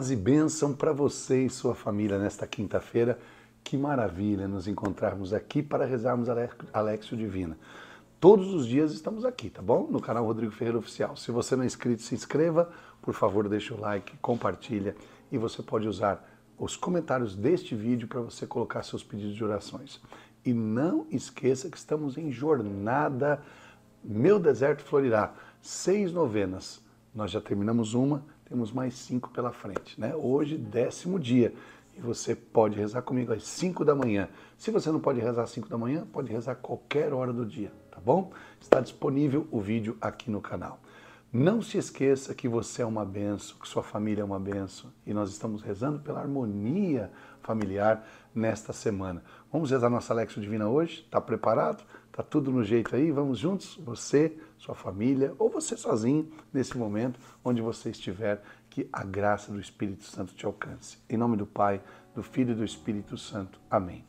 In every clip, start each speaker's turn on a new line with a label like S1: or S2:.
S1: paz e bênção para você e sua família nesta quinta-feira. Que maravilha nos encontrarmos aqui para rezarmos Alexio Divina. Todos os dias estamos aqui, tá bom? No canal Rodrigo Ferreira Oficial. Se você não é inscrito, se inscreva. Por favor, deixe o like, compartilha e você pode usar os comentários deste vídeo para você colocar seus pedidos de orações. E não esqueça que estamos em jornada Meu Deserto Florirá. Seis novenas. Nós já terminamos uma, temos mais cinco pela frente, né? Hoje, décimo dia. E você pode rezar comigo às cinco da manhã. Se você não pode rezar às cinco da manhã, pode rezar qualquer hora do dia, tá bom? Está disponível o vídeo aqui no canal. Não se esqueça que você é uma benção, que sua família é uma benção e nós estamos rezando pela harmonia familiar nesta semana. Vamos rezar nossa Lexo Divina hoje? Está preparado? Está tudo no jeito aí? Vamos juntos? Você, sua família ou você sozinho, nesse momento, onde você estiver, que a graça do Espírito Santo te alcance. Em nome do Pai, do Filho e do Espírito Santo. Amém.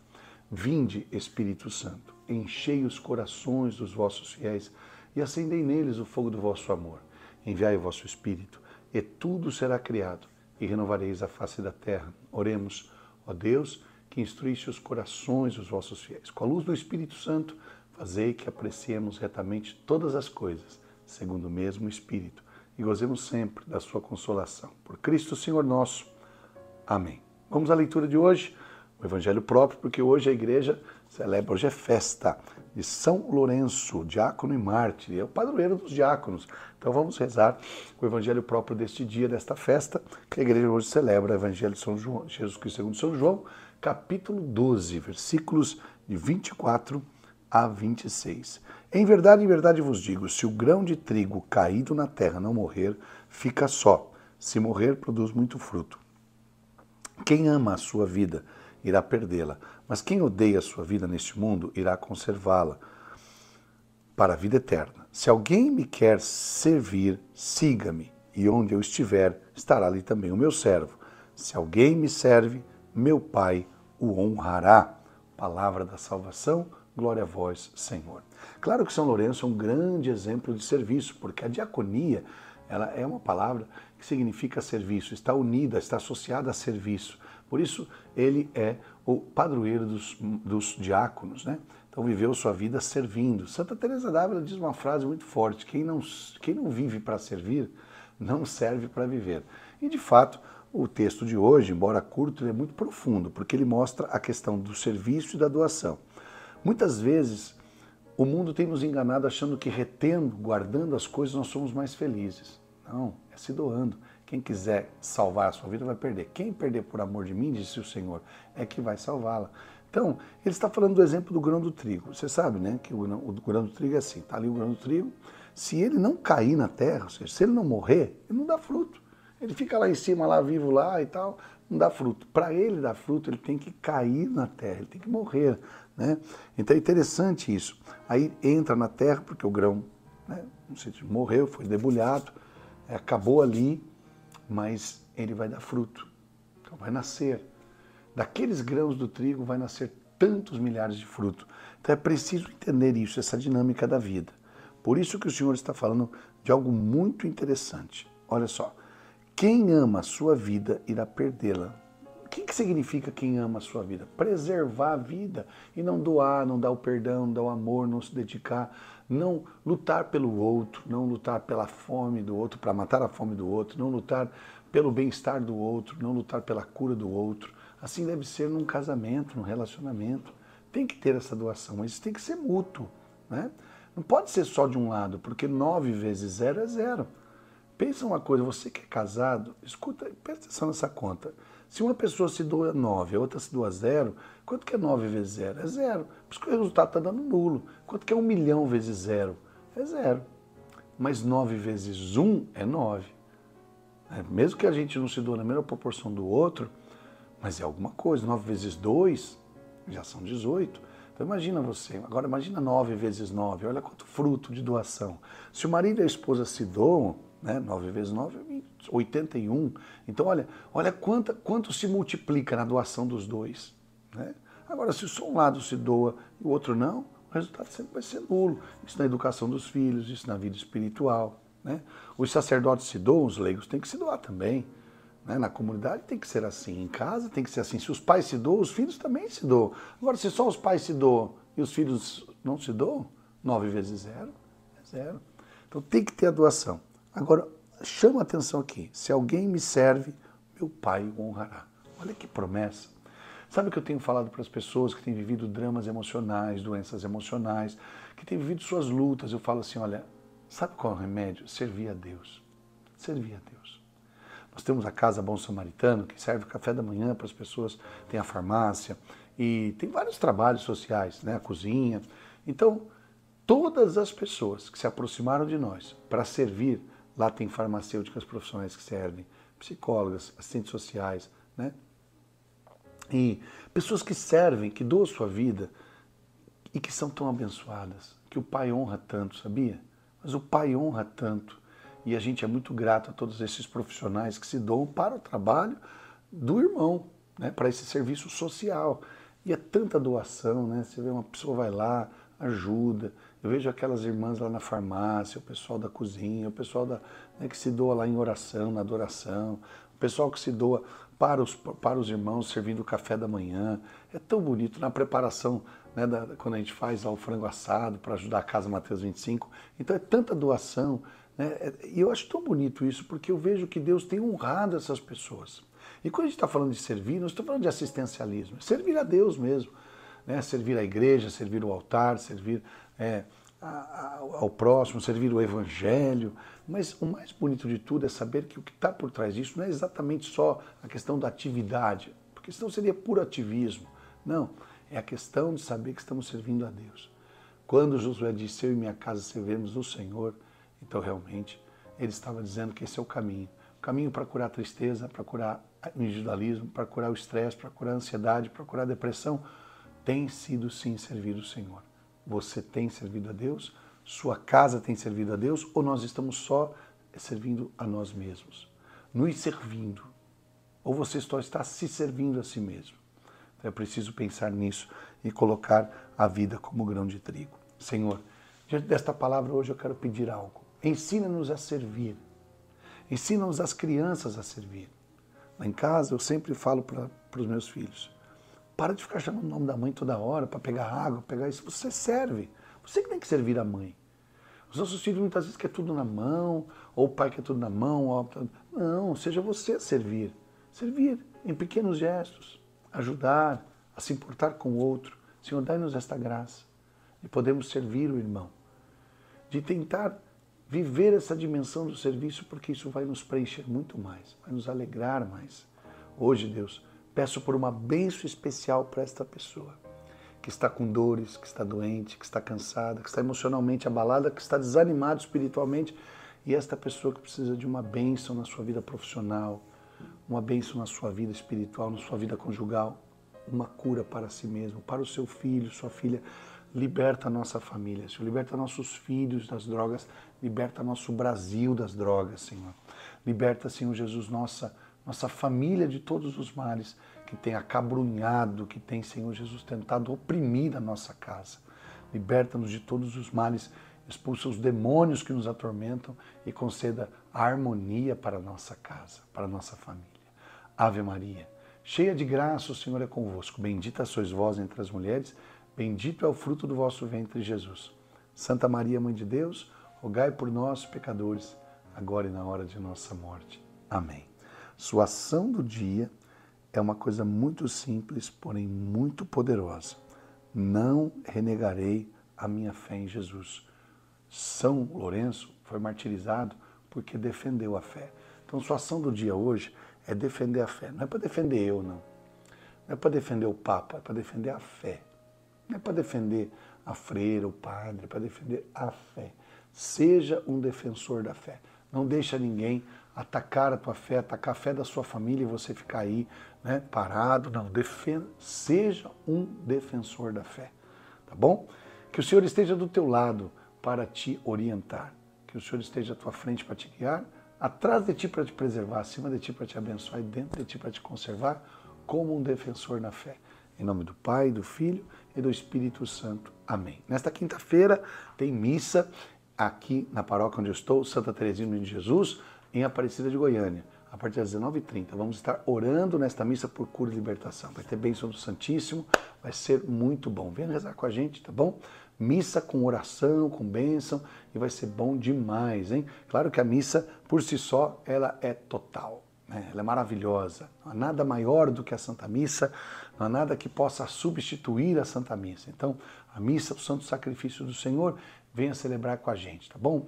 S1: Vinde, Espírito Santo, enchei os corações dos vossos fiéis e acendei neles o fogo do vosso amor. Enviai o vosso Espírito, e tudo será criado, e renovareis a face da terra. Oremos, ó Deus que instruísse os corações dos vossos fiéis. Com a luz do Espírito Santo, fazei que apreciemos retamente todas as coisas, segundo o mesmo Espírito, e gozemos sempre da sua consolação. Por Cristo Senhor nosso. Amém. Vamos à leitura de hoje, o Evangelho próprio, porque hoje a igreja celebra, hoje é festa de São Lourenço, diácono e mártir, é o padroeiro dos diáconos. Então vamos rezar o Evangelho próprio deste dia, desta festa, que a igreja hoje celebra, o Evangelho de São João, Jesus Cristo segundo São João, capítulo 12, versículos de 24 a 26. Em verdade, em verdade vos digo: se o grão de trigo caído na terra não morrer, fica só. Se morrer, produz muito fruto. Quem ama a sua vida irá perdê-la, mas quem odeia a sua vida neste mundo irá conservá-la para a vida eterna. Se alguém me quer servir, siga-me, e onde eu estiver, estará ali também o meu servo. Se alguém me serve, meu Pai o honrará. Palavra da salvação, glória a vós, Senhor. Claro que São Lourenço é um grande exemplo de serviço, porque a diaconia ela é uma palavra que significa serviço, está unida, está associada a serviço. Por isso, ele é o padroeiro dos, dos diáconos, né? Então, viveu sua vida servindo. Santa Teresa d'Ávila diz uma frase muito forte: quem não, quem não vive para servir, não serve para viver. E, de fato, o texto de hoje, embora curto, é muito profundo, porque ele mostra a questão do serviço e da doação. Muitas vezes o mundo tem nos enganado achando que retendo, guardando as coisas, nós somos mais felizes. Não, é se doando. Quem quiser salvar a sua vida vai perder. Quem perder por amor de mim, disse o Senhor, é que vai salvá-la. Então, ele está falando do exemplo do grão do trigo. Você sabe, né, que o, o grão do trigo é assim, está ali o grão do trigo. Se ele não cair na terra, ou seja, se ele não morrer, ele não dá fruto. Ele fica lá em cima, lá vivo lá e tal, não dá fruto. Para ele dar fruto, ele tem que cair na terra, ele tem que morrer. Né? Então é interessante isso. Aí entra na terra, porque o grão né, morreu, foi debulhado, é, acabou ali, mas ele vai dar fruto. Então vai nascer. Daqueles grãos do trigo vai nascer tantos milhares de frutos. Então é preciso entender isso, essa dinâmica da vida. Por isso que o Senhor está falando de algo muito interessante. Olha só, quem ama a sua vida irá perdê-la. O que, que significa quem ama a sua vida? Preservar a vida e não doar, não dar o perdão, não dar o amor, não se dedicar, não lutar pelo outro, não lutar pela fome do outro, para matar a fome do outro, não lutar pelo bem-estar do outro, não lutar pela cura do outro. Assim deve ser num casamento, num relacionamento. Tem que ter essa doação, mas isso tem que ser mútuo. Né? Não pode ser só de um lado, porque nove vezes zero é zero. Pensa uma coisa, você que é casado, escuta, presta atenção nessa conta. Se uma pessoa se doa 9, e a outra se doa 0, quanto que é 9 vezes 0? É zero. Por isso que o resultado está dando nulo. Quanto que é 1 milhão vezes 0? É zero. Mas 9 vezes 1 é 9. É, mesmo que a gente não se doa na mesma proporção do outro, mas é alguma coisa. 9 vezes 2 já são 18. Então imagina você, agora imagina 9 vezes 9, olha quanto fruto de doação. Se o marido e a esposa se doam, né? 9 vezes 9, 81. Então, olha, olha quanta, quanto se multiplica na doação dos dois. Né? Agora, se só um lado se doa e o outro não, o resultado sempre vai ser nulo. Isso na educação dos filhos, isso na vida espiritual. Né? Os sacerdotes se doam, os leigos têm que se doar também. Né? Na comunidade tem que ser assim, em casa tem que ser assim. Se os pais se doam, os filhos também se doam. Agora, se só os pais se doam e os filhos não se doam, 9 vezes 0 é zero. Então tem que ter a doação. Agora, chama atenção aqui: se alguém me serve, meu Pai o honrará. Olha que promessa. Sabe o que eu tenho falado para as pessoas que têm vivido dramas emocionais, doenças emocionais, que têm vivido suas lutas? Eu falo assim: olha, sabe qual é o remédio? Servir a Deus. Servir a Deus. Nós temos a Casa Bom Samaritano, que serve café da manhã para as pessoas, tem a farmácia e tem vários trabalhos sociais, né? a cozinha. Então, todas as pessoas que se aproximaram de nós para servir, Lá tem farmacêuticas profissionais que servem, psicólogas, assistentes sociais, né? E pessoas que servem, que doam sua vida e que são tão abençoadas, que o Pai honra tanto, sabia? Mas o Pai honra tanto. E a gente é muito grato a todos esses profissionais que se doam para o trabalho do irmão, né? para esse serviço social. E é tanta doação, né? Você vê uma pessoa vai lá, ajuda, eu vejo aquelas irmãs lá na farmácia, o pessoal da cozinha, o pessoal da, né, que se doa lá em oração, na adoração, o pessoal que se doa para os, para os irmãos servindo o café da manhã. É tão bonito na preparação, né, da, quando a gente faz lá o frango assado para ajudar a Casa Mateus 25. Então é tanta doação. Né, é, e eu acho tão bonito isso, porque eu vejo que Deus tem honrado essas pessoas. E quando a gente está falando de servir, não estou falando de assistencialismo, é servir a Deus mesmo. Né, servir a igreja, servir o altar, servir é, a, a, ao próximo, servir o evangelho. Mas o mais bonito de tudo é saber que o que está por trás disso não é exatamente só a questão da atividade, porque senão seria puro ativismo. Não, é a questão de saber que estamos servindo a Deus. Quando Josué disse, eu e minha casa servimos o Senhor, então realmente ele estava dizendo que esse é o caminho. O caminho para curar a tristeza, para curar o individualismo, para curar o estresse, para curar a ansiedade, para curar a depressão, tem sido sim servir o Senhor. Você tem servido a Deus? Sua casa tem servido a Deus? Ou nós estamos só servindo a nós mesmos? Nos servindo. Ou você só está se servindo a si mesmo? Então é preciso pensar nisso e colocar a vida como grão de trigo. Senhor, diante desta palavra hoje eu quero pedir algo. Ensina-nos a servir. Ensina-nos as crianças a servir. Lá em casa eu sempre falo para os meus filhos: para de ficar chamando o nome da mãe toda hora para pegar água, pegar isso. Você serve. Você que tem que servir a mãe. Os nossos filhos muitas vezes querem tudo na mão, ou o pai quer tudo na mão. Ou... Não, seja você a servir. Servir em pequenos gestos, ajudar, a se importar com o outro. Senhor, dai-nos esta graça de podermos servir o irmão, de tentar viver essa dimensão do serviço, porque isso vai nos preencher muito mais, vai nos alegrar mais. Hoje, Deus, Peço por uma benção especial para esta pessoa que está com dores, que está doente, que está cansada, que está emocionalmente abalada, que está desanimada espiritualmente, e esta pessoa que precisa de uma bênção na sua vida profissional, uma bênção na sua vida espiritual, na sua vida conjugal, uma cura para si mesmo, para o seu filho, sua filha. Liberta a nossa família, Senhor. Liberta nossos filhos das drogas. Liberta nosso Brasil das drogas, Senhor. Liberta, Senhor Jesus, nossa nossa família de todos os males, que tem acabrunhado, que tem, Senhor Jesus, tentado oprimir a nossa casa. Liberta-nos de todos os males, expulsa os demônios que nos atormentam e conceda harmonia para a nossa casa, para a nossa família. Ave Maria, cheia de graça, o Senhor é convosco. Bendita sois vós entre as mulheres, bendito é o fruto do vosso ventre, Jesus. Santa Maria, Mãe de Deus, rogai por nós, pecadores, agora e na hora de nossa morte. Amém. Sua ação do dia é uma coisa muito simples, porém muito poderosa. Não renegarei a minha fé em Jesus. São Lourenço foi martirizado porque defendeu a fé. Então, sua ação do dia hoje é defender a fé. Não é para defender eu, não. Não é para defender o Papa, é para defender a fé. Não é para defender a freira, o padre, é para defender a fé. Seja um defensor da fé. Não deixa ninguém atacar a tua fé, atacar a fé da sua família e você ficar aí né, parado. Não, defen seja um defensor da fé, tá bom? Que o Senhor esteja do teu lado para te orientar, que o Senhor esteja à tua frente para te guiar, atrás de ti para te preservar, acima de ti para te abençoar e dentro de ti para te conservar como um defensor na fé. Em nome do Pai, do Filho e do Espírito Santo. Amém. Nesta quinta-feira tem missa aqui na paróquia onde eu estou, Santa Teresinha de Jesus, em Aparecida de Goiânia, a partir das 19h30. Vamos estar orando nesta missa por cura e libertação. Vai ter bênção do Santíssimo, vai ser muito bom. Venha rezar com a gente, tá bom? Missa com oração, com bênção, e vai ser bom demais, hein? Claro que a missa, por si só, ela é total. Né? Ela é maravilhosa. Não há nada maior do que a Santa Missa, não há nada que possa substituir a Santa Missa. Então, a missa, o Santo Sacrifício do Senhor, venha celebrar com a gente, tá bom?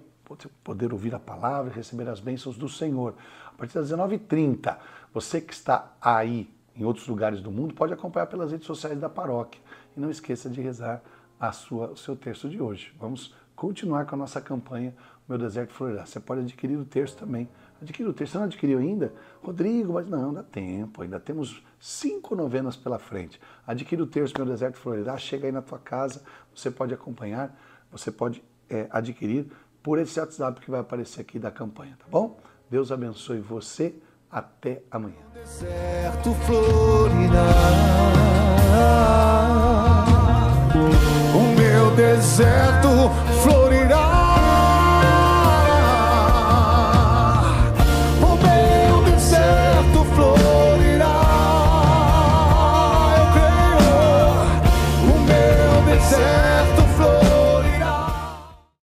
S1: poder ouvir a palavra e receber as bênçãos do Senhor. A partir das 19h30, você que está aí em outros lugares do mundo, pode acompanhar pelas redes sociais da paróquia. E não esqueça de rezar a sua, o seu texto de hoje. Vamos continuar com a nossa campanha Meu Deserto Florirá. Você pode adquirir o texto também. Adquira o texto. Você não adquiriu ainda? Rodrigo, mas não, dá tempo. Ainda temos cinco novenas pela frente. Adquira o texto Meu Deserto Florirá. Chega aí na tua casa. Você pode acompanhar. Você pode é, adquirir por esse WhatsApp que vai aparecer aqui da campanha, tá bom? Deus abençoe você. Até amanhã.